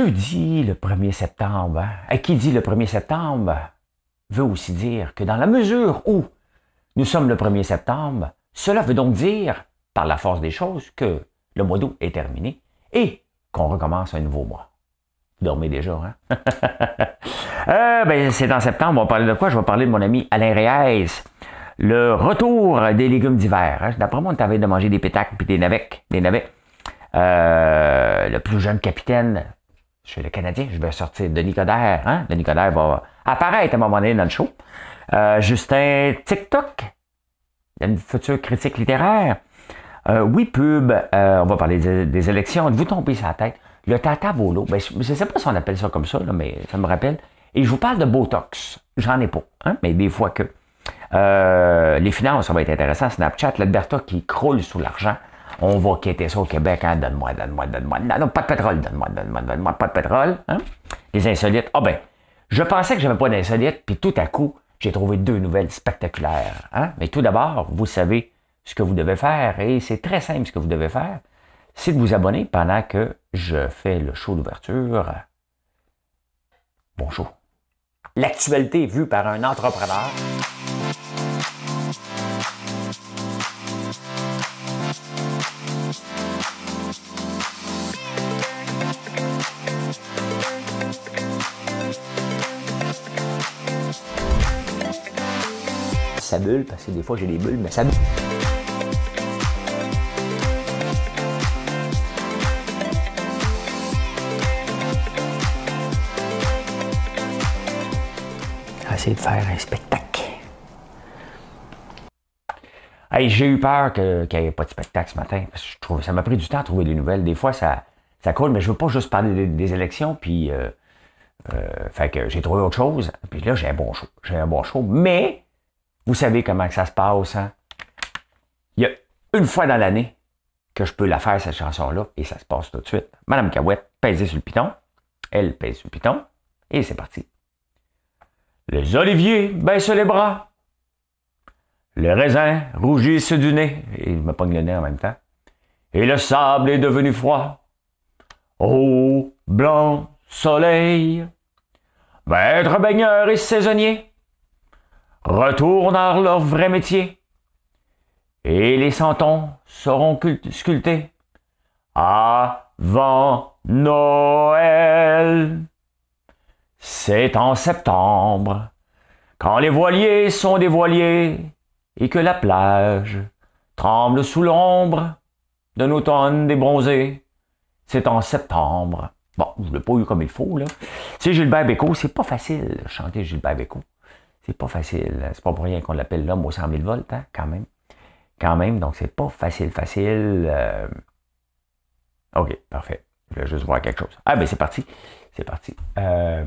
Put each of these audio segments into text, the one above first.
jeudi, le 1er septembre, qui dit le 1er septembre, veut aussi dire que dans la mesure où nous sommes le 1er septembre, cela veut donc dire, par la force des choses, que le mois d'août est terminé et qu'on recommence un nouveau mois. dormez déjà, hein? Euh, ben, c'est en septembre, on va parler de quoi? Je vais parler de mon ami Alain Reyes. Le retour des légumes d'hiver. Hein? D'après moi, on t'avait de manger des pétacles puis des navets. Des navets. Euh, le plus jeune capitaine je suis le Canadien, je vais sortir Denis Coderre. Hein? Denis Coderre va apparaître à un moment donné dans le show. Euh, Justin TikTok, une future critique littéraire. oui, euh, pub, euh, on va parler des, élections. Vous tombez sur tête. Le tata bolo, ben, je ne sais pas si on appelle ça comme ça, mais ça me rappelle. Et je vous parle de Botox. J'en ai pas, hein? mais des fois que. les finances, ça va être intéressant. Snapchat, l'Alberta qui croule sous l'argent on va quitter ça au Québec, hein. donne-moi, donne-moi, donne-moi. Non, pas de pétrole, donne-moi, donne-moi, donne-moi, pas de pétrole. Hein. Les insolites. Ah ben, je pensais que n'avais pas d'insolites, puis tout à coup, j'ai trouvé deux nouvelles spectaculaires. Hein. Mais tout d'abord, vous savez ce que vous devez faire, et c'est très simple ce que vous devez faire, c'est de vous abonner pendant que je fais le show d'ouverture. Bonjour. L'actualité vue par un entrepreneur. ça bulle, parce que des fois j'ai des bulles, mais ça bulle. essayer de faire un spectacle. j'ai eu peur qu'il n'y ait pas de spectacle ce matin, je trouve, ça m'a pris du temps à trouver des nouvelles. Des fois, ça, ça coule, mais je veux pas juste parler des, élections, puis... Euh, euh, fait que j'ai trouvé autre chose, puis là, j'ai un bon show. J'ai un bon show, mais vous savez comment ça se passe. Hein? Il y a une fois dans l'année que je peux la faire, cette chanson-là, et ça se passe tout de suite. Madame Cahouette, pèsez sur le piton. Elle pèse sur le piton. Et c'est parti. Les oliviers baissent les bras. Les raisins rougissent du nez. Et me pogne le nez en même temps. Et le sable est devenu froid. Oh, blanc soleil. Maître baigneur et saisonnier retournent à leur vrai métier, et les santons seront sculptés avant Noël. C'est en septembre, quand les voiliers sont des voiliers et que la plage tremble sous l'ombre d'un automne débronzé. C'est en septembre. Bon, je l'ai pas eu comme il faut, là. Tu Gilbert Bécaud, c'est pas facile chanter Gilbert Bécaud. C'est pas facile. C'est pas pour rien qu'on l'appelle l'homme aux 100 000 volts, hein, quand même. Quand même, donc c'est pas facile, facile. Euh. OK, parfait. Je vais juste voir quelque chose. Ah, ben c'est parti. C'est parti. Euh...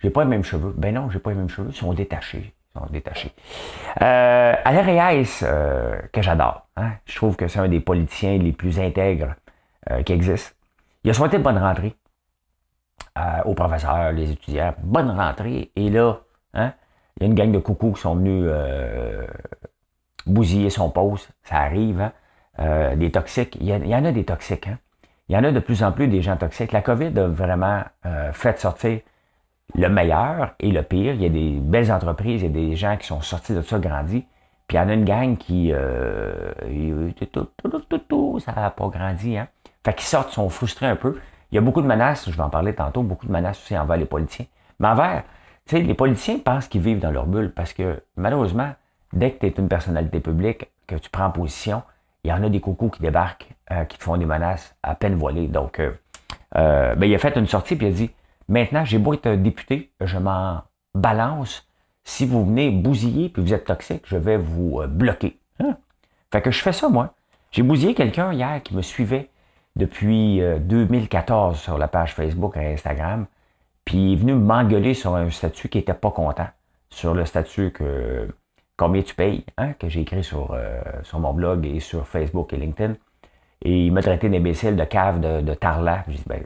J'ai pas les mêmes cheveux. Ben non, j'ai pas les mêmes cheveux. Ils sont détachés. Ils sont détachés. Euh, Alain Reyes, euh, que j'adore. Hein? Je trouve que c'est un des politiciens les plus intègres euh, qui existent. Il a souhaité bonne rentrée aux professeurs, les étudiants. Bonne rentrée. Et là, Hein? Il y a une gang de coucous qui sont venus euh, bousiller son poste. Ça arrive. Hein. Euh, des toxiques. Il y, en a des toxiques. Hein. Il y en a de plus en plus des gens toxiques. La COVID a vraiment euh, fait sortir le meilleur et le pire. Il y a des belles entreprises, il y a des gens qui sont sortis de ça, grandis. Puis il y en a une gang qui... ça n'a pas grandi. Hein? Fait qu'ils sortent, sont frustrés un peu. Il y a beaucoup de menaces, je vais en parler tantôt, beaucoup de menaces aussi envers les politiciens. Mais envers les politiciens pensent qu'ils vivent dans leur bulle parce que malheureusement, dès que tu es une personnalité publique, que tu prends position, il y en a des coucous qui débarquent, euh, qui te font des menaces à peine voilées. Donc, euh, euh, ben, il a fait une sortie puis il a dit Maintenant, j'ai beau être député, je m'en balance. Si vous venez bousiller puis vous êtes toxique, je vais vous bloquer. Hein? Fait que je fais ça, moi. J'ai bousillé quelqu'un hier qui me suivait depuis 2014 sur la page Facebook et Instagram. Puis il est venu m'engueuler sur un statut qui n'était pas content. Sur le statut que combien tu payes, hein, que j'ai écrit sur, euh, sur mon blog et sur Facebook et LinkedIn. Et il m'a traité d'imbécile, de cave, de, de J'ai dit, ben,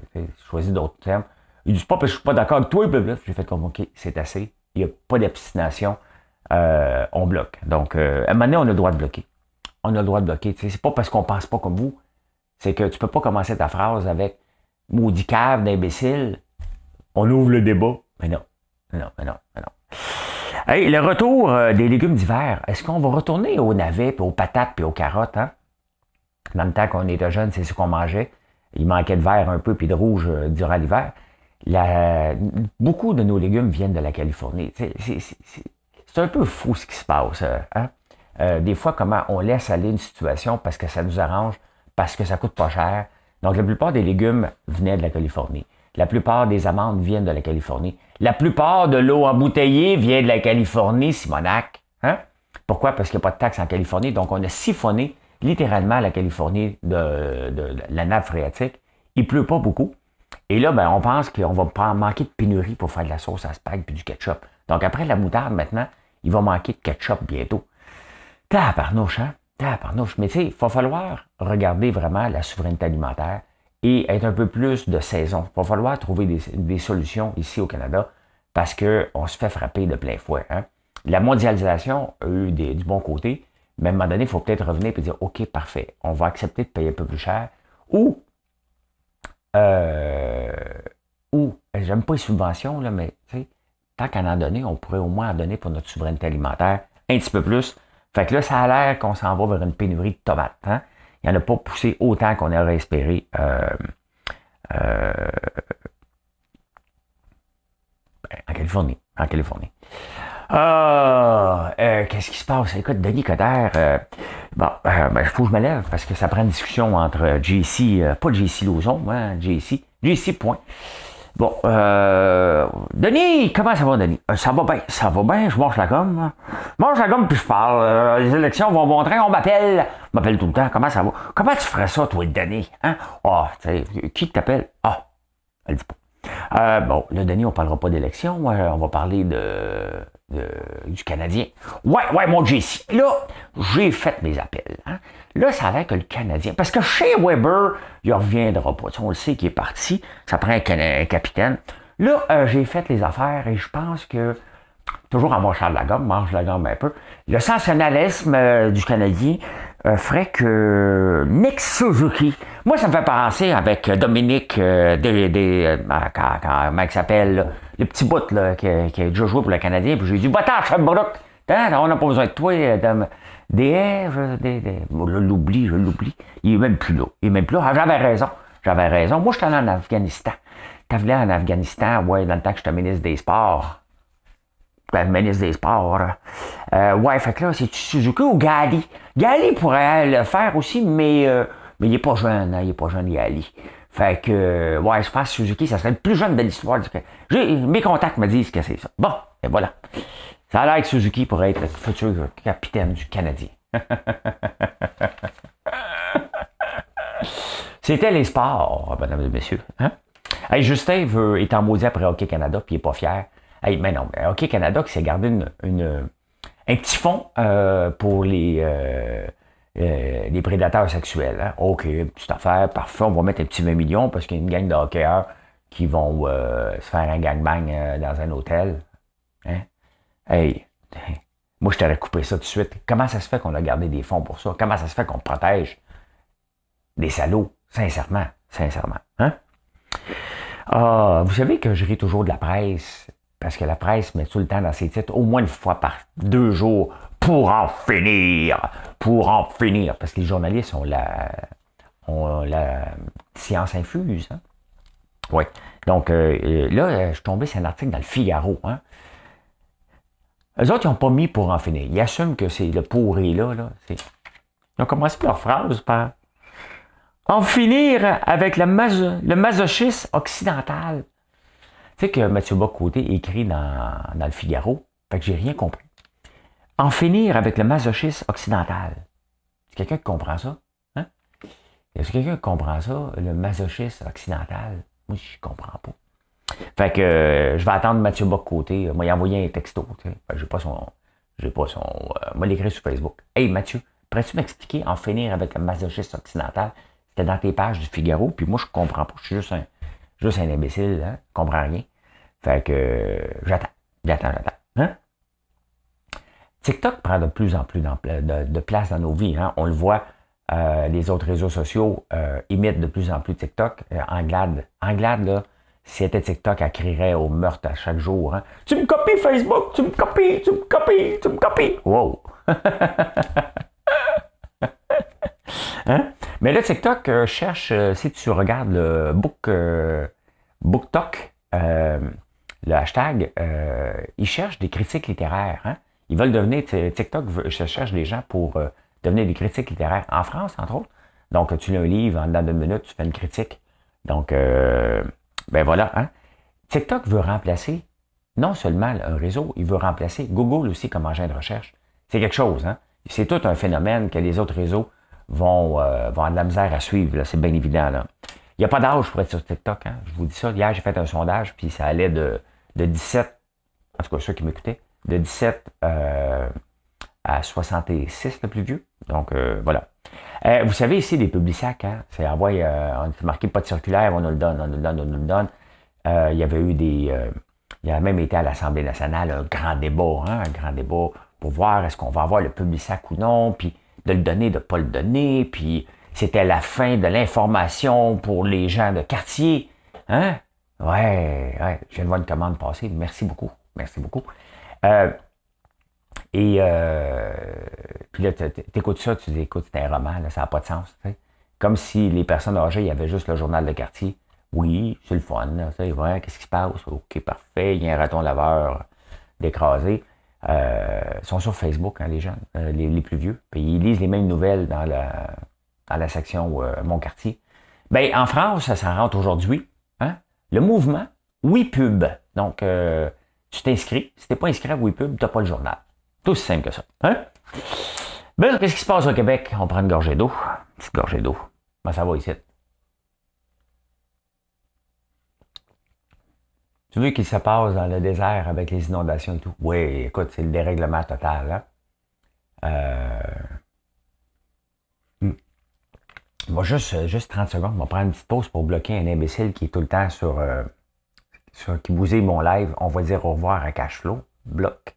choisis d'autres termes. Il dit, pas parce que je suis pas d'accord avec toi, je J'ai fait comme, OK, c'est assez. Il n'y a pas d'obstination. Euh, on bloque. Donc, euh, à un moment donné, on a le droit de bloquer. On a le droit de bloquer. c'est pas parce qu'on pense pas comme vous. C'est que tu peux pas commencer ta phrase avec maudit cave d'imbécile on ouvre le débat. Mais non, non, mais non, mais non. Hey, le retour euh, des légumes d'hiver, est-ce qu'on va retourner aux navets, puis aux patates, puis aux carottes, hein? Dans le temps qu'on était jeune, c'est ce qu'on mangeait. Il manquait de vert un peu, puis de rouge euh, durant l'hiver. Beaucoup de nos légumes viennent de la Californie. C'est un peu fou ce qui se passe. Euh, hein? des fois, comment on laisse aller une situation parce que ça nous arrange, parce que ça coûte pas cher. Donc, la plupart des légumes venaient de la Californie. La plupart des amendes viennent de la Californie. La plupart de l'eau embouteillée vient de la Californie, Simonac. Hein? Pourquoi? Parce qu'il n'y a pas de taxes en Californie. Donc, on a siphonné littéralement la Californie de, la nappe phréatique. Il pleut pas beaucoup. Et là, ben, on pense qu'on va manquer de pénurie pour faire de la sauce à spag et du ketchup. Donc, après la moutarde, maintenant, il va manquer de ketchup bientôt. par hein? chats Mais tu sais, il va falloir regarder vraiment la souveraineté alimentaire et être un peu plus de saison. Il va falloir trouver des, solutions ici au Canada parce qu'on se fait frapper de plein fouet. Hein. La mondialisation a eu du bon côté, mais à un moment donné, il faut peut-être revenir et dire OK, parfait, on va accepter de payer un peu plus cher ou. Euh, ou, j'aime pas les subventions, là, mais tant qu'à en donné, on pourrait au moins en donner pour notre souveraineté alimentaire un petit peu plus. Fait que là, ça a l'air qu'on s'en va vers une pénurie de tomates. Hein? il n'y en a pas poussé autant qu'on aurait espéré. Euh, euh, ben, en Californie. En Californie. Ah, euh, qu'est-ce qui se passe? Écoute, Denis Coderre, il bon, ben, faut que je me lève parce que ça prend une discussion entre JC, pas JC Lauzon, hein, JC, JC Point, Bon, euh, Denis, comment ça va, Denis? Euh, ça va bien, ça va bien, je mange la gomme. Hein. Je mange la gomme puis je parle. Euh, les élections vont montrer, on m'appelle. m'appelle tout le temps, comment ça va? Comment tu ferais ça, toi, Denis? Hein? oh, qui t'appelle? Ah, elle dit pas. Euh, bon, là, Denis, on parlera pas d'élection, on va parler de euh, du Canadien. Ouais, ouais, mon JC. Là, j'ai fait mes appels. Hein. Là, ça va que le Canadien. Parce que chez Weber, il reviendra pas. on le sait qu'il est parti. Ça prend un, capitaine. Là, euh, j'ai fait les affaires et je pense que. Toujours en mangeant de la gomme, mange la gomme un peu. Le sensationnalisme euh, du Canadien ferait que Nick Suzuki. Moi, ça me fait penser avec Dominique des. quand, ah, comment s'appelle? les petit bout là, qui, a, déjà joué pour le Canadien, puis j'ai dit Va-t'en, Sherbrooke hein, On n'a pas besoin de toi. Euh, des, des, l'oublie, je l'oublie. Il est même plus là. Il est même plus là. Ah, j'avais raison. J'avais raison. Moi, je suis allé en Afghanistan. t'avais en Afghanistan, ouais, dans le temps que j'étais ministre des Sports. Ben, ministre des Sports. Euh, ouais, fait que là, c'est Suzuki ou Gali? Gali pourrait le faire aussi, mais, euh, mais il n'est pas jeune, hein. il n'est pas jeune, Gali. Fait que, euh, ouais, je pense que Suzuki, ça serait le plus jeune de l'histoire. Mes contacts me disent que c'est ça. Bon, et voilà. Ça a l'air que Suzuki pourrait être le futur capitaine du Canadien. C'était les sports, mesdames et messieurs. Hein? Hey, Justin veut, est en maudit après Hockey Canada, puis il n'est pas fier. Hey, mais non, Hockey Canada qui s'est gardé une, un petit fond euh, pour les, euh, euh, des prédateurs sexuels. Hein. OK, petite affaire, Parfois, on va mettre un petit 20 millions parce qu'il y a une gang de hockeyeurs qui vont euh, se faire un gangbang euh, dans un hôtel. Hein? Hey, moi je t'aurais coupé ça tout de suite. Comment ça se fait qu'on a gardé des fonds pour ça? Comment ça se fait qu'on protège des salauds? Sincèrement, sincèrement. Hein? Ah, vous savez que je ris toujours de la presse parce que la presse met tout le temps dans ses titres, au moins une fois par deux jours, pour en finir, pour en finir, parce que les journalistes ont la, la science infuse. Hein. Oui. Donc euh, euh, là, je suis tombé sur un article dans le Figaro. Hein? Eux autres, ils n'ont pas mis pour en finir. Ils assument que c'est le pourri là. là c'est... Ils ont commencé leur phrase par En finir avec le, masochisme occidental. Tu sais que Mathieu Bocoté écrit dans, dans le Figaro. Fait que j'ai rien compris en finir avec le masochisme occidental. Est-ce quelqu'un comprend ça? Est-ce hein? que quelqu'un comprend ça, le masochisme occidental? Moi, je comprends pas. Fait que euh, je vais attendre Mathieu bock Moi, il a envoyé un texto. J'ai pas son. J'ai pas son. Euh, moi, l'écrit sur Facebook. Hey Mathieu, pourrais-tu m'expliquer en finir avec le masochisme occidental? C'était dans tes pages du Figaro, puis moi, je comprends pas. Je suis juste un, juste un imbécile, hein? Je comprends rien. Fait que j'attends. J'attends, j'attends. Hein? TikTok prend de plus en plus de, place dans nos vies. Hein. On le voit, euh, les autres réseaux sociaux euh, imitent de plus en plus TikTok. Euh, Anglade, Anglade, là, si c'était TikTok, elle crierait au meurtre à chaque jour. Hein. Tu me copies Facebook, tu me copies, tu me copies, tu me copies. Wow! Hein? Mais le TikTok euh, cherche, si tu regardes le book, BookTok, le hashtag, il cherche des critiques littéraires. Ils veulent devenir, TikTok je cherche des gens pour euh, devenir des critiques littéraires en France, entre autres. Donc, tu lis un livre, en dedans minutes, minutes, tu fais une critique. Donc, euh, ben voilà. Hein. TikTok veut remplacer non seulement un réseau, il veut remplacer Google aussi comme engin de recherche. C'est quelque chose, hein. C'est tout un phénomène que les autres réseaux vont, euh, avoir de la misère à suivre, c'est bien évident. Il n'y a pas d'âge pour être sur TikTok, hein. je vous dis ça. Hier, j'ai fait un sondage, puis ça allait de, de 17, en tout cas ceux qui m'écoutaient, de 17 euh, à 66, le plus vieux. Donc, euh, voilà. Euh, vous savez, ici, des publics sacs, hein, c'est ah on fait marqué pas de circulaire, on nous le donne, on nous le donne, on nous le donne. il y avait eu des. il y a même été à l'Assemblée nationale un grand débat, hein, un grand débat pour voir est-ce qu'on va avoir le public sac ou non, puis de le donner, de ne pas le donner, puis c'était la fin de l'information pour les gens de quartier. Hein? Ouais, ouais, je viens de voir une commande passer. Merci beaucoup. Merci beaucoup. Euh, et euh, puis là, t'écoutes ça, tu dis, écoute, c'est un roman, là, ça n'a pas de sens. Comme si les personnes âgées, il y avait juste le journal de quartier. Oui, c'est le fun, c'est vrai, qu'est-ce qui se passe? OK, parfait, il y a un raton laveur d'écrasé. Euh, ils sont sur Facebook, hein, les jeunes, euh, les, plus vieux. Puis ils lisent les mêmes nouvelles dans la, dans la section Mon quartier. Ben, en France, ça rentre aujourd'hui. Hein? Le mouvement Oui Pub. Donc, tu t'inscris. Si t'es pas inscrit à WePub, t'as pas le journal. C'est aussi simple que ça. Hein? Ben, qu'est-ce qui se passe au Québec? On prend une gorgée d'eau. Petite gorgée d'eau. Ben, ça va ici. Tu veux qu'il se passe dans le désert avec les inondations et tout? Oui, écoute, c'est le dérèglement total. Hein? Euh... Hmm. juste, euh, juste 30 secondes, on va prendre une petite pause pour bloquer un imbécile qui est tout le temps sur. Euh vous est mon live, on va dire au revoir à Cashflow. Bloc.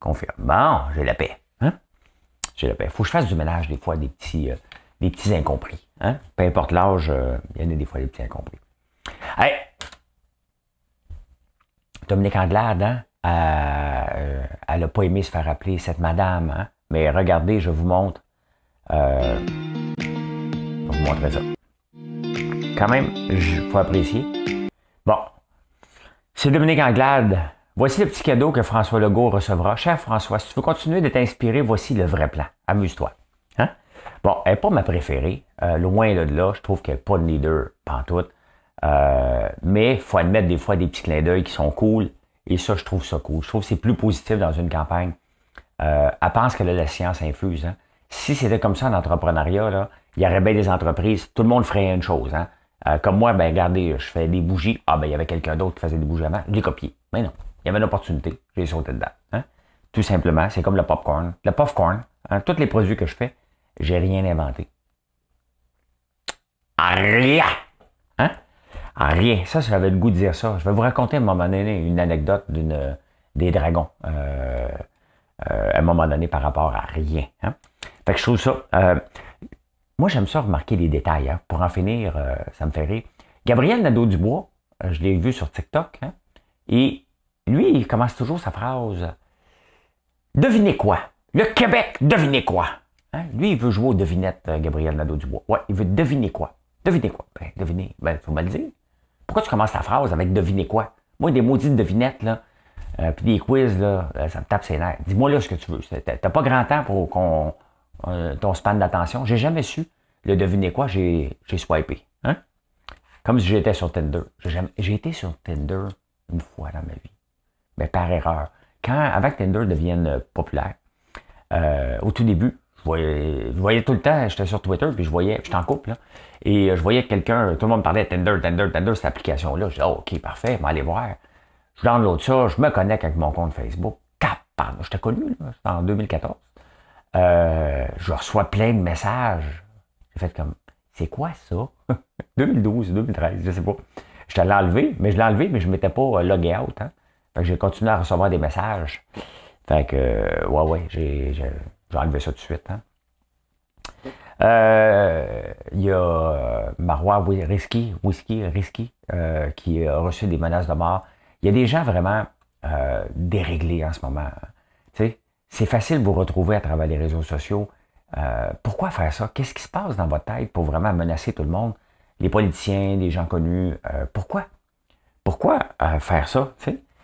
Confirme. Bon, j'ai la paix. Hein? J'ai la paix. Faut que je fasse du ménage des fois des petits, euh, des petits incompris. Hein? Peu importe l'âge, euh, il y en a des fois des petits incompris. Hey! Dominique Anglade, hein? Euh, elle n'a pas aimé se faire appeler cette madame. Hein? Mais regardez, je vous montre. je vais vous montrer ça. Quand même, il faut apprécier. C'est Dominique Anglade. Voici le petit cadeau que François Legault recevra. Cher François, si tu veux continuer d'être inspiré, voici le vrai plan. Amuse-toi. Hein? Bon, elle n'est pas ma préférée. Euh, loin de là, je trouve qu'elle n'est pas de leader, pantoute. Euh, mais il faut admettre des fois des petits clins d'œil qui sont cool. Et ça, je trouve ça cool. Je trouve que c'est plus positif dans une campagne. Euh, elle pense que la science infuse. Hein. Si c'était comme ça en entrepreneuriat, il y aurait bien des entreprises. Tout le monde ferait une chose. Hein? Euh, comme moi, ben regardez, je fais des bougies. Ah ben il y avait quelqu'un d'autre qui faisait des bougies avant. Je l'ai copié. Mais non, il y avait une opportunité. J'ai sauté dedans. Hein. Tout simplement, c'est comme le popcorn. Le popcorn, hein, tous les produits que je fais, j'ai rien inventé. rien! Hein? rien. Ça, j'avais le goût de dire ça. Je vais vous raconter à un moment donné une anecdote d'une euh, des dragons. Euh, à un moment donné par rapport à rien. Hein. Fait que je trouve ça. Moi, j'aime ça remarquer les détails. Hein. Pour en finir, euh, ça me fait rire. Gabriel Nadeau-Dubois, euh, je l'ai vu sur TikTok, hein, et lui, il commence toujours sa phrase Devinez quoi Le Québec, devinez quoi hein? Lui, il veut jouer aux devinettes, euh, Gabriel Nadeau-Dubois. Ouais, il veut deviner quoi Devinez quoi ben, Devinez, ben, faut me le dire. Pourquoi tu commences ta phrase avec devinez quoi Moi, des maudites devinettes, là, euh, puis des quiz, là, ça me tape ses nerfs. Dis-moi là ce que tu veux. T'as pas grand temps pour qu'on euh, ton span d'attention. J'ai jamais su le deviner quoi, j'ai swipé. Hein? Comme si j'étais sur Tinder. J'ai été sur Tinder une fois dans ma vie, mais par erreur. Quand, avant que Tinder devienne euh, populaire, euh, au tout début, je voyais, tout le temps, j'étais sur Twitter, puis je voyais, j'étais en couple, là, et je voyais quelqu'un, tout le monde parlait de Tinder, Tinder, Tinder, cette application-là. Je disais, oh, OK, parfait, on va aller voir. Je l'autre ça, je me connecte avec mon compte Facebook. Cap, pardon, j'étais connu, là, en 2014. Euh, je reçois plein de messages. J'ai fait comme, c'est quoi ça? 2012, 2013, je sais pas. Je l'ai enlevé, mais je l'ai enlevé, mais je ne m'étais pas euh, logué out. Hein? Fait j'ai continué à recevoir des messages. Fait que, euh, ouais, ouais, j'ai, enlevé ça tout de suite. Hein? Il y a Marois Risky, Whisky Risky, qui a reçu des menaces de mort. Il y a des gens vraiment euh, déréglés en ce moment. Hein. C'est facile de vous retrouver à travers les réseaux sociaux. Euh, pourquoi faire ça? Qu'est-ce qui se passe dans votre tête pour vraiment menacer tout le monde? Les politiciens, les gens connus, euh, pourquoi? Pourquoi euh, faire ça?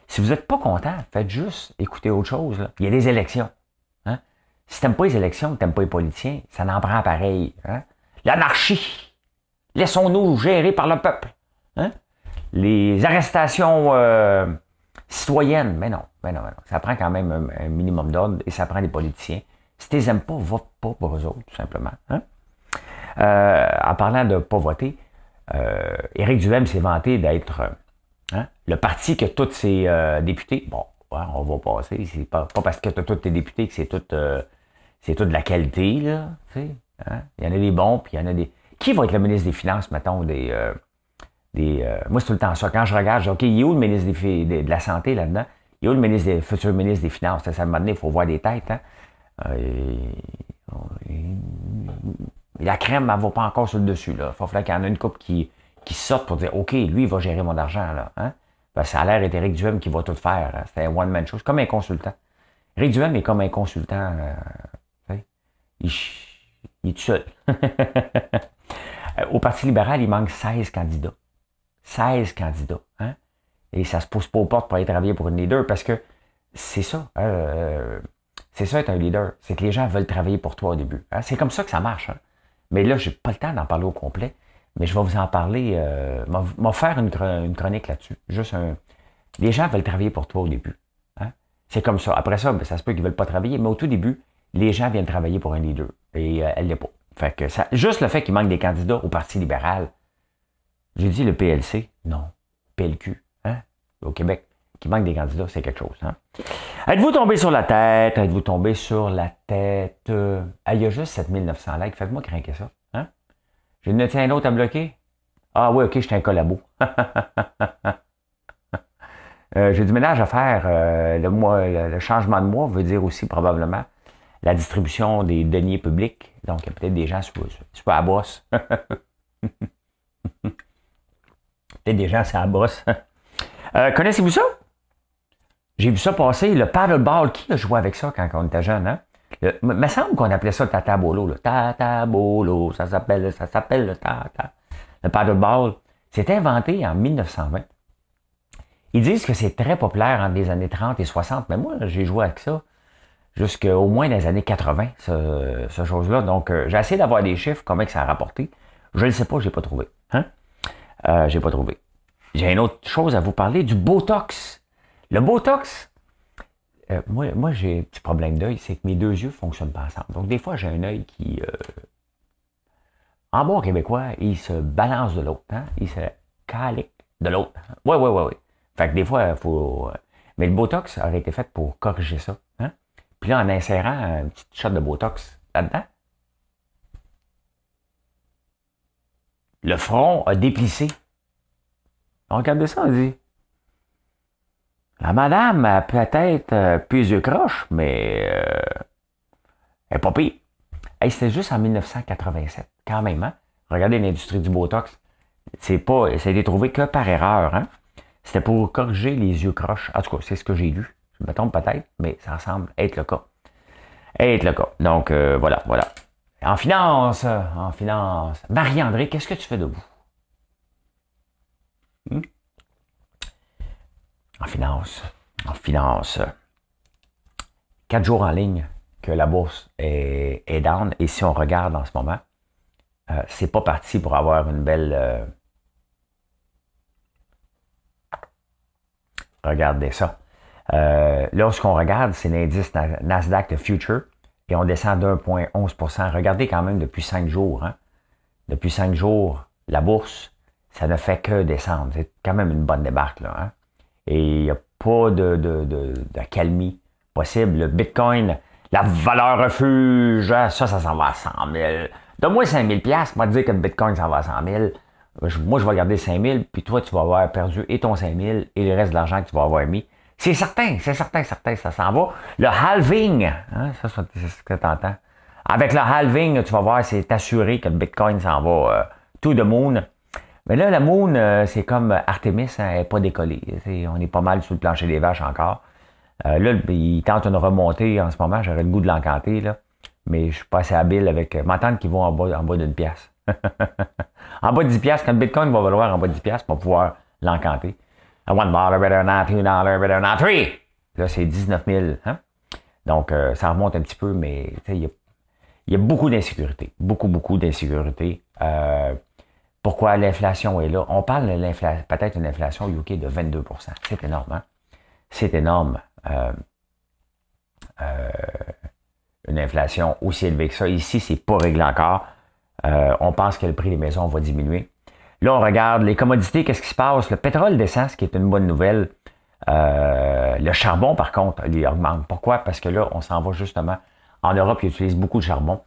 Si vous n'êtes pas content, faites juste écouter autre chose. Il y a des élections. Hein? Si Si n'aimes pas les élections, n'aimes pas les politiciens, ça n'en prend pareil. Hein? L'anarchie! Laissons-nous gérer par le peuple. Hein? Les arrestations citoyenne. Mais non, mais non, mais non. Ça prend quand même un, minimum d'ordre et ça prend des politiciens. Si tu les aimes pas, vote pas pour eux autres, tout simplement. Hein. Euh, en parlant de pas voter, euh, Éric Duhem s'est vanté d'être euh, hein, le parti que tous ses députés. Bon, hein, on va passer. C'est pas, pas parce que tu as tous tes députés que c'est tout, c'est tout de la qualité, là. Hein? Il y en a des bons, puis il y en a des. Qui va être le ministre des Finances, mettons, des, des. Euh, moi, c'est tout le temps ça. Quand je regarde, je dis, OK, il est où le ministre des, de la Santé là-dedans? Il est où le ministre des, futur ministre des Finances? Ça, à un moment donné, il faut voir des têtes. Hein? Euh, la crème, ne va pas encore sur le dessus. Là. Il faut qu'il y en ait une coupe qui, qui sorte pour dire OK, lui, il va gérer mon argent. Là, hein? Ben, ça a l'air d'être Eric Duhem qui va tout faire. Hein? C'est un one-man show. comme un consultant. Eric Duhem est comme un consultant. Euh, il, il est tout seul. Au Parti libéral, il manque 16 candidats. 16 candidats. Hein? Et ça se pose pas aux portes pour aller travailler pour une leader parce que c'est ça. Hein, euh, c'est ça être un leader. C'est que les gens veulent travailler pour toi au début. Hein? C'est comme ça que ça marche. Hein? Mais là, j'ai pas le temps d'en parler au complet. Mais je vais vous en parler. Euh, m'en faire une, une chronique là-dessus. Juste un. Les gens veulent travailler pour toi au début. C'est comme ça. Après ça, ben, ça se peut qu'ils veulent pas travailler. Mais au tout début, les gens viennent travailler pour un leader. Et euh, elle l'est pas. Fait que ça, juste le fait qu'il manque des candidats au Parti libéral, j'ai dit le PLC, non. PLQ, hein? Au Québec, qui manque des candidats, c'est quelque chose, hein? Êtes-vous tombé sur la tête? Êtes-vous tombé sur la tête? Euh, il y a juste 7900 likes. Faites-moi craquer ça, hein? Je ne tiens autre à bloquer? Ah oui, ok, je suis un collabo. Euh, j'ai du ménage à faire. Euh, le, changement de mois veut dire aussi probablement la distribution des deniers publics. Donc, il y a peut-être des gens sur, pas à bosse. Peut-être des gens, ça la euh, connaissez-vous ça? J'ai vu ça passer, le paddleball. Qui a joué avec ça quand on était jeune, il hein? me semble qu'on appelait ça le tatabolo. Le tatabolo, ça s'appelle, ça s'appelle le tata. Le paddleball. C'est inventé en 1920. Ils disent que c'est très populaire entre les années 30 et 60, mais moi, j'ai joué avec ça jusqu'au moins dans les années 80, ce, chose-là. Donc, euh, j'ai essayé d'avoir des chiffres, comment ça a rapporté. Je ne sais pas, je n'ai pas trouvé. Hein? Euh, j'ai pas trouvé. J'ai une autre chose à vous parler du Botox. Le Botox, euh, moi, moi j'ai un petit problème d'œil, c'est que mes deux yeux fonctionnent pas ensemble. Donc des fois, j'ai un œil qui. Euh, en bon québécois, il se balance de l'autre, hein? Il se calque de l'autre. Oui, hein. oui, oui, oui. Fait que des fois, il faut. Mais le Botox aurait été fait pour corriger ça. Hein? Puis là, en insérant un petit shot de Botox là-dedans, Le front a déplissé. On regarde ça, on dit. La madame a peut-être euh, plus croche, mais euh, elle n'est pas pire. C'était juste en 1987, quand même. Hein? Regardez l'industrie du Botox. C'est pas, ça a été trouvé que par erreur. Hein? C'était pour corriger les yeux croches. En tout cas, c'est ce que j'ai lu. Je me trompe peut-être, mais ça semble être le cas. Être le cas. Donc, euh, voilà, voilà. En finance, en finance. Marie-André, qu'est-ce que tu fais debout? Hmm? En finance, en finance. Quatre jours en ligne que la bourse est, down. Et si on regarde en ce moment, euh, c'est pas parti pour avoir une belle. Euh, Regardez ça. Euh, là, ce qu'on regarde, c'est l'indice Nasdaq, de future et on descend d'1,11 Regardez quand même depuis 5 jours. Hein. Depuis cinq jours, la bourse, ça ne fait que descendre. C'est quand même une bonne débarque. Là, hein. Et il n'y a pas de, de, calmie possible. Le Bitcoin, la valeur refuge, hein, ça, ça s'en va à 100 000. Donne-moi 5 000 moi dire que le Bitcoin s'en va à 100 000. Moi, je vais garder 5 000, puis toi, tu vas avoir perdu et ton 5 000 et le reste de l'argent que tu vas avoir mis. C'est certain, c'est certain, certain, ça s'en va. Le halving, hein, ça, c'est ce que tu entends. Avec le halving, tu vas voir, c'est assuré que le Bitcoin s'en va euh, tout de moon. Mais là, la moon, euh, c'est comme Artemis, hein, elle n'est pas décollée. on est pas mal sous le plancher des vaches encore. Euh, là, il tente une remontée en ce moment, j'aurais le goût de l'encanter, là. Mais je suis pas assez habile avec. M'entendre qu'ils vont en bas, en bas d'une pièce. en bas de 10 piastres, quand le Bitcoin va valoir en bas de 10 piastres, on va pouvoir l'encanter one dollar better dollar better là, c'est 19 000. Hein? Donc, euh, ça remonte un petit peu, mais il y, a, beaucoup d'insécurité. Beaucoup, beaucoup d'insécurité. Euh, pourquoi l'inflation est là? On parle de peut-être une inflation UK de 22 C'est énorme, hein? C'est énorme. Euh, une inflation aussi élevée que ça. Ici, c'est pas réglé encore. on pense que le prix des maisons va diminuer. Là, on regarde les commodités, qu'est-ce qui se passe? Le pétrole descend, qui est une bonne nouvelle. Euh, le charbon, par contre, il augmente. Pourquoi? Parce que là, on s'en va justement. En Europe, ils utilisent beaucoup de charbon.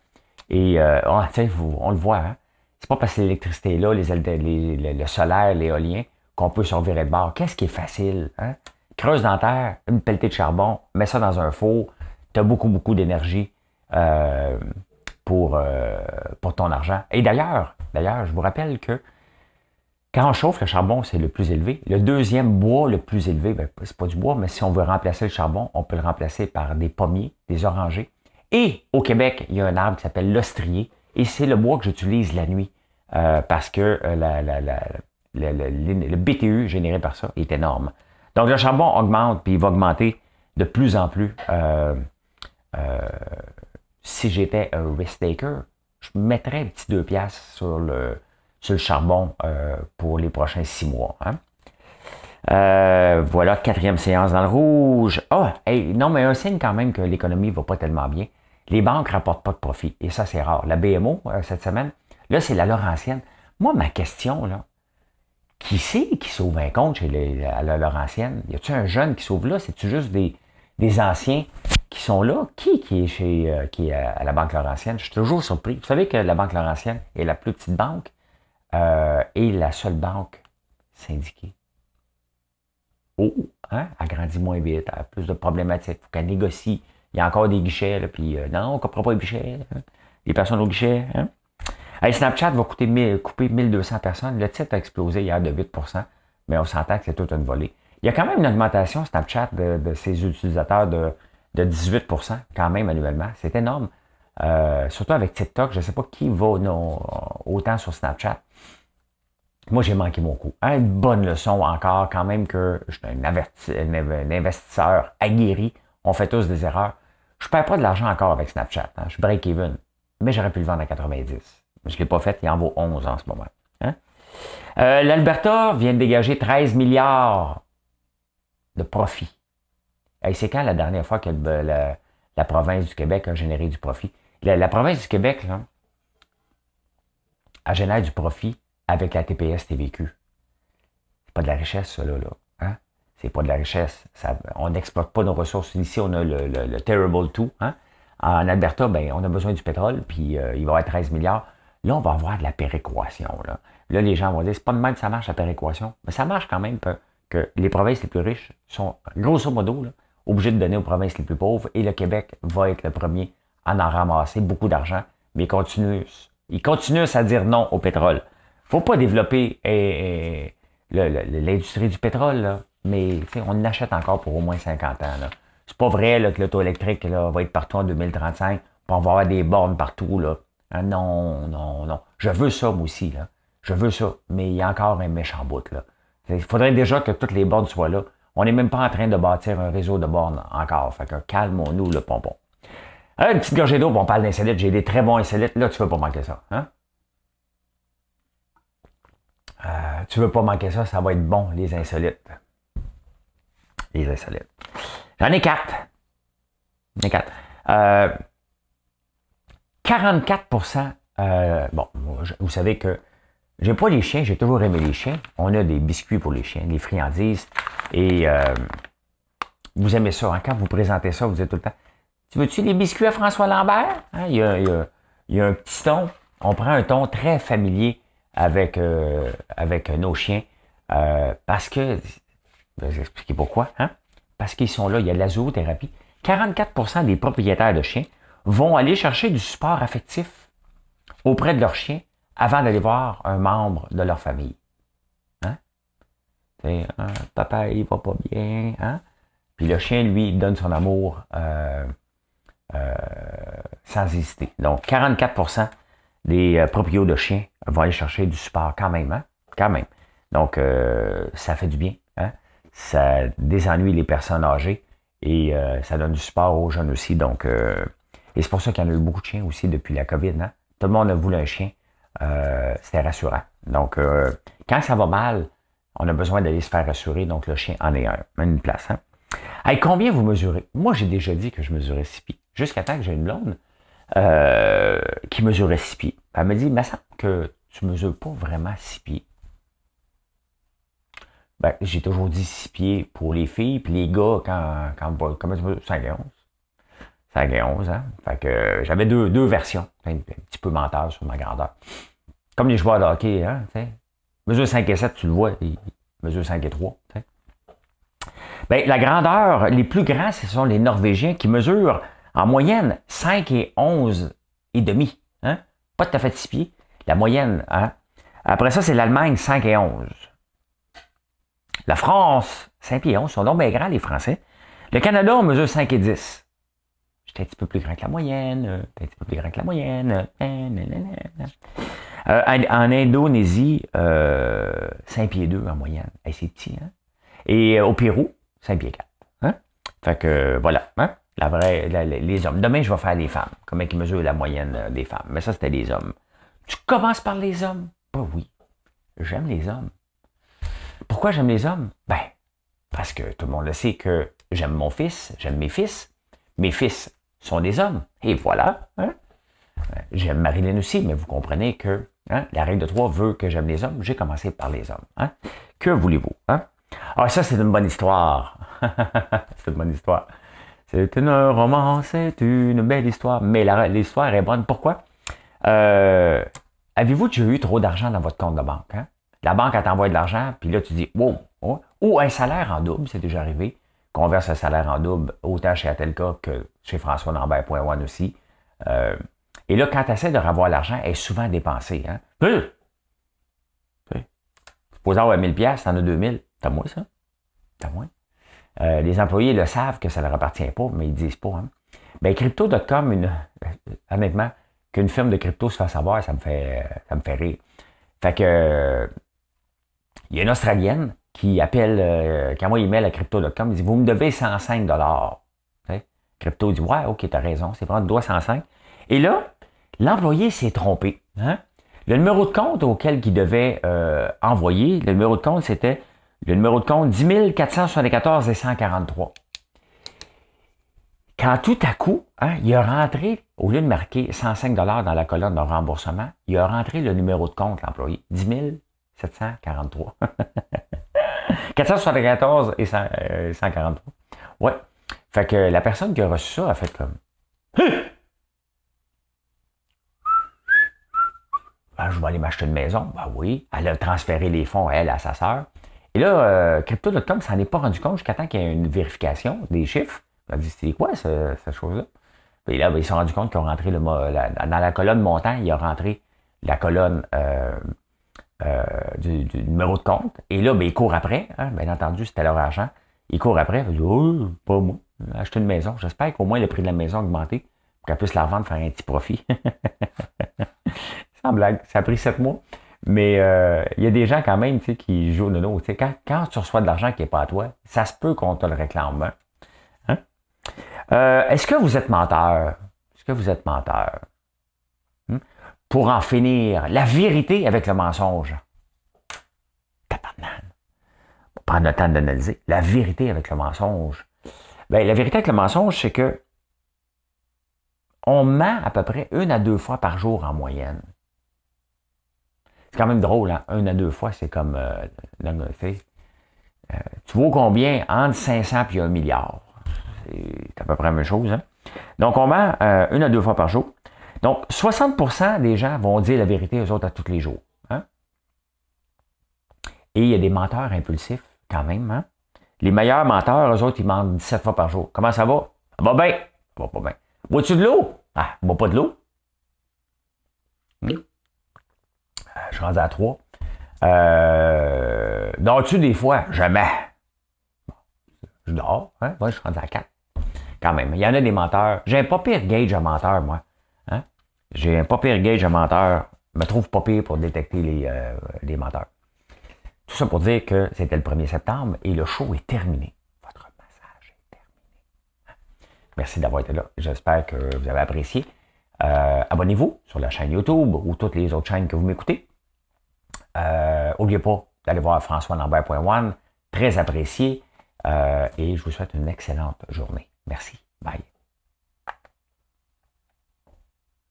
Et euh, ah, on, on, le voit, hein? C'est pas parce que l'électricité est là, les, le solaire, l'éolien, qu'on peut se revirer de bord. Qu'est-ce qui est facile? Hein? Creuse dans la terre, une pelletée de charbon, mets ça dans un four, tu as beaucoup, beaucoup d'énergie euh, pour, pour ton argent. Et d'ailleurs, d'ailleurs, je vous rappelle que quand on chauffe, le charbon, c'est le plus élevé. Le deuxième bois le plus élevé, ben, c'est pas du bois, mais si on veut remplacer le charbon, on peut le remplacer par des pommiers, des orangers. Et au Québec, il y a un arbre qui s'appelle l'ostrier, et c'est le bois que j'utilise la nuit, euh, parce que euh, le BTU généré par ça est énorme. Donc le charbon augmente, puis il va augmenter de plus en plus. Euh, si j'étais un risk taker, je mettrais un petit 2$ sur le, sur le charbon euh, pour les prochains six mois. Hein. Euh, voilà, quatrième séance dans le rouge. Ah, non, mais un signe quand même que l'économie ne va pas tellement bien. Les banques ne rapportent pas de profit, et ça, c'est rare. La BMO, euh, cette semaine, là, c'est la Laurentienne. Moi, ma question, là, qui c'est qui sauve un compte chez la Laurentienne? Y a il un jeune qui sauve là? C'est-tu juste des, des anciens qui sont là? Qui, qui est, chez, qui est à la Banque Laurentienne? Je suis toujours surpris. Vous savez que la Banque Laurentienne est la plus petite banque euh, et la seule banque syndiquée. Oh, hein? agrandit moins vite, a plus de problématiques, il faut qu'elle négocie. Il y a encore des guichets, là, puis euh, non, on ne comprend pas les guichets. Hein. Les personnes au guichet. Hein? Snapchat va coûter couper 1200 personnes. Le titre a explosé hier de 8 mais on s'entend que c'est toute une volée. Il y a quand même une augmentation Snapchat de, ses utilisateurs de, de 18 quand même annuellement. C'est énorme. Euh, surtout avec TikTok, je ne sais pas qui va autant sur Snapchat. Moi, j'ai manqué mon coup. Hein, une bonne leçon encore, quand même, que je suis un, investisseur aguerri. On fait tous des erreurs. Je ne perds pas de l'argent encore avec Snapchat. Hein. Je break-even. Mais j'aurais pu le vendre à 90. Mais je ne l'ai pas fait. Il en vaut 11 en ce moment. Hein. Euh, L'Alberta vient de dégager 13 milliards de profit. Et C'est quand la dernière fois que la province du Québec a généré du profit? La, province du Québec, là, elle génère du profit avec la TPS TVQ. n'est pas de la richesse, ça, là. là. Hein? C'est pas de la richesse. on n'exploite pas nos ressources. Ici, on a le, terrible tout. Hein? En Alberta, ben, on a besoin du pétrole, puis euh, il va y avoir 13 milliards. Là, on va avoir de la péréquation. Là, les gens vont dire, c'est pas de même que ça marche la péréquation. Mais ça marche quand même que, que les provinces les plus riches sont, grosso modo, obligées de donner aux provinces les plus pauvres et le Québec va être le premier en a ramassé beaucoup d'argent, mais ils continuent, ils continuent à dire non au pétrole. faut pas développer eh, eh, l'industrie du pétrole, là, mais on achète encore pour au moins 50 ans. Là. C'est pas vrai là, que l'auto électrique va être partout en 2035, puis on va avoir des bornes partout. Là. Ah, non, non, non. Je veux ça, moi aussi. Là. Je veux ça, mais il y a encore un méchant bout. Là. Il faudrait déjà que toutes les bornes soient là. On n'est même pas en train de bâtir un réseau de bornes encore. Fait que calmons-nous le pompon. Ah, une petite gorgée d'eau, on parle d'insolites, j'ai des très bons insolites, là, tu ne veux pas manquer ça. Hein? ne euh, tu veux pas manquer ça, ça va être bon, les insolites. Les insolites. J'en ai quatre. J'en ai quatre. Euh, 44%, euh, bon, vous savez que j'ai pas les chiens, j'ai toujours aimé les chiens. On a des biscuits pour les chiens, des friandises. Et euh, vous aimez ça, hein? quand vous présentez ça, vous dites tout le temps, tu veux-tu les biscuits à François Lambert? Hein, il, y a, un petit ton. On prend un ton très familier avec, euh, avec nos chiens. Euh, parce que, je vais vous expliquer pourquoi, hein? Parce qu'ils sont là, il y a de la zoothérapie. 44 des propriétaires de chiens vont aller chercher du support affectif auprès de leur chien avant d'aller voir un membre de leur famille. Hein? hein papa, il va pas bien, Puis le chien, lui, donne son amour euh, euh, sans hésiter. Donc, 44 des euh, proprios de chiens vont aller chercher du support quand même. Hein? Quand même. Donc, euh, ça fait du bien. Hein? Ça désennuie les personnes âgées et ça donne du support aux jeunes aussi. Donc, et c'est pour ça qu'il y en a eu beaucoup de chiens aussi depuis la COVID. Hein? Tout le monde a voulu un chien. c'était rassurant. Donc, quand ça va mal, on a besoin d'aller se faire rassurer, donc le chien en est un, une place. Hein? combien vous mesurez? Moi, j'ai déjà dit que je mesurais 6 pieds. Jusqu'à temps que j'ai une blonde euh, qui mesurait 6 pieds. Elle me dit, mais ça que tu mesures pas vraiment 6 pieds. Ben, j'ai toujours dit 6 pieds pour les filles, puis les gars, quand, quand comment tu mesures? 5 et 11. 5 et 11, hein? que euh, j'avais deux, versions. Un, petit peu menteur sur ma grandeur. Comme les joueurs de hockey, hein, Mesure 5 et 7, tu le vois, mesure 5 et 3, Bien, la grandeur, les plus grands, ce sont les Norvégiens qui mesurent en moyenne 5 et 11 et demi. Hein? Pas de à fait pieds, la moyenne. Hein? Après ça, c'est l'Allemagne 5 et 11. La France, 5 pieds et 11, sont donc bien grands, les Français. Le Canada, on mesure 5 et 10. J'étais un petit peu plus grand que la moyenne, un petit peu plus grand que la moyenne. Euh, en Indonésie, 5 euh, pieds 2 en moyenne. c'est petit, hein? Et euh, au Pérou, 5 Hein? Fait que voilà, hein? la vraie, les hommes. Demain, je vais faire les femmes. Comment ils mesurent la moyenne euh, des femmes? Mais ça, c'était les hommes. Tu commences par les hommes? Bah oui. J'aime les hommes. Pourquoi j'aime les hommes? Ben, parce que tout le monde sait que j'aime mon fils, j'aime mes fils. Mes fils sont des hommes. Et voilà. Hein? J'aime Marilyn aussi, mais vous comprenez que hein, la règle de trois veut que j'aime les hommes. J'ai commencé par les hommes. Que voulez-vous? Ah, ça, c'est une bonne histoire. c'est une bonne histoire. C'est une romance, c'est une belle histoire. Mais l'histoire est bonne. Pourquoi? Euh, avez-vous eu trop d'argent dans votre compte de banque? Hein? La banque, elle t'envoie de l'argent, puis là, tu dis, wow, ou un salaire en double, c'est déjà arrivé. Converse un salaire en double, autant chez Atelka que chez François one aussi. Euh, et là, quand tu essaies de revoir l'argent, elle est souvent dépensée. Hein? poses hum! avoir 1000$, en as 2000$ à moi, ça. C'est à moi. Euh, les employés le savent que ça ne leur appartient pas, mais ils ne disent pas. Hein. Ben, crypto.com, une, euh, honnêtement, qu'une firme de crypto se fasse savoir, ça me fait, euh, ça me fait rire. Fait que, il y a une Australienne qui appelle, quand moi, il met à crypto.com, il dit, vous me devez 105 dollars. Crypto dit, ouais, ok, t'as raison, c'est vraiment, tu dois 105. Et là, l'employé s'est trompé. Hein. Le numéro de compte auquel il devait envoyer, le numéro de compte, c'était le numéro de compte 10 474 et 143. Quand tout à coup, hein, il a rentré, au lieu de marquer 105 dans la colonne de remboursement, il a rentré le numéro de compte, l'employé, 10 743. 474 et 143. Euh, ouais. Fait que la personne qui a reçu ça a fait comme. Ben, je vais aller m'acheter une maison. Ben oui. Elle a transféré les fonds, à elle, à sa sœur. Et là, euh, Crypto.com s'en est pas rendu compte jusqu'à temps qu'il y ait une vérification des chiffres. On a dit, c'est quoi cette chose-là? Et là, ben, ils se sont rendus compte qu'ils ont rentré le, dans la colonne montant, il a rentré la colonne euh, euh, du, numéro de compte. Et là, ben, ils courent après. Hein. bien entendu, c'était leur argent. Ils courent après. Ils dit « oh, pas moi. Acheter une maison. J'espère qu'au moins le prix de la maison a augmenté pour qu'elle puisse la revendre, faire un petit profit. Sans blague. Ça a pris sept mois. Mais euh, il y a des gens quand même qui jouent au Tu quand, quand tu reçois de l'argent qui n'est pas à toi, ça se peut qu'on te le réclame. Hein? Euh, est-ce que vous êtes menteur? Est-ce que vous êtes menteur? Hmm? Pour en finir, la vérité avec le mensonge. On prendre le temps d'analyser. La vérité avec le mensonge. Ben, la vérité avec le mensonge, c'est que on ment à peu près une à deux fois par jour en moyenne. C'est quand même drôle, hein? Un à deux fois, c'est comme. Euh, fait. fait. Euh, tu vaux combien entre 500 et un milliard? C'est à peu près la même chose. Hein. Donc, on vend euh, une à deux fois par jour. Donc, 60 des gens vont dire la vérité aux autres à tous les jours. Hein. Et il y a des menteurs impulsifs, quand même. Hein. Les meilleurs menteurs, eux autres, ils mentent 17 fois par jour. Comment ça va? Ça va bien. Ça va pas bien. Bois-tu de l'eau? Ah, bois pas de l'eau. Hmm je suis rendu à 3. Euh, dors-tu des fois? Jamais. Je dors, hein? Moi, je suis rendu à 4. Quand même. Il y en a des menteurs. J'ai un pas pire gauge à menteur, moi. Hein? J'ai un pas pire gauge à menteur. Je me trouve pas pire pour détecter les, euh, les menteurs. Tout ça pour dire que c'était le 1er septembre et le show est terminé. Votre massage est terminé. Merci d'avoir été là. J'espère que vous avez apprécié. Euh, abonnez-vous sur la chaîne YouTube ou toutes les autres chaînes que vous m'écoutez. Euh, N'oubliez pas d'aller voir François One Très apprécié. Euh, et je vous souhaite une excellente journée. Merci. Bye.